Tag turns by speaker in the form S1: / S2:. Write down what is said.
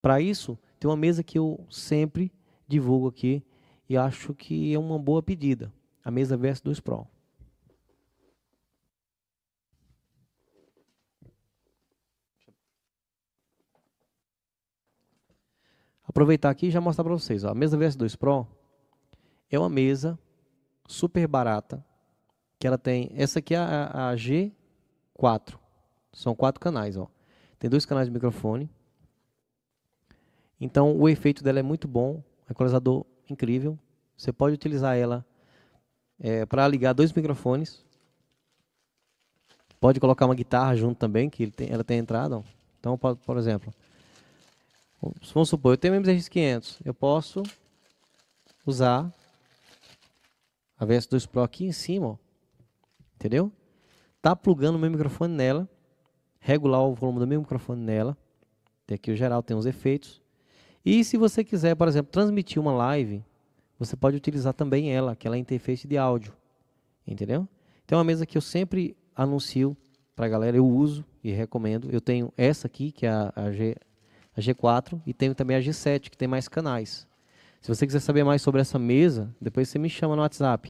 S1: Para isso, tem uma mesa que eu sempre divulgo aqui e acho que é uma boa pedida. A mesa VS2 Pro. Aproveitar aqui e já mostrar para vocês. Ó. A mesa VS2 Pro é uma mesa super barata, que ela tem... Essa aqui é a, a G4. São quatro canais. Ó. Tem dois canais de microfone então, o efeito dela é muito bom, um é equalizador incrível. Você pode utilizar ela é, para ligar dois microfones. Pode colocar uma guitarra junto também, que tem, ela tem entrada. Então, por, por exemplo, vamos supor, eu tenho o MZX500. Eu posso usar a VS2 Pro aqui em cima, ó. entendeu? Tá plugando o meu microfone nela, regular o volume do meu microfone nela. Tem aqui o geral, tem os efeitos. E se você quiser, por exemplo, transmitir uma live, você pode utilizar também ela, aquela é interface de áudio. Entendeu? Então, é uma mesa que eu sempre anuncio para a galera, eu uso e recomendo. Eu tenho essa aqui, que é a, a, G, a G4, e tenho também a G7, que tem mais canais. Se você quiser saber mais sobre essa mesa, depois você me chama no WhatsApp.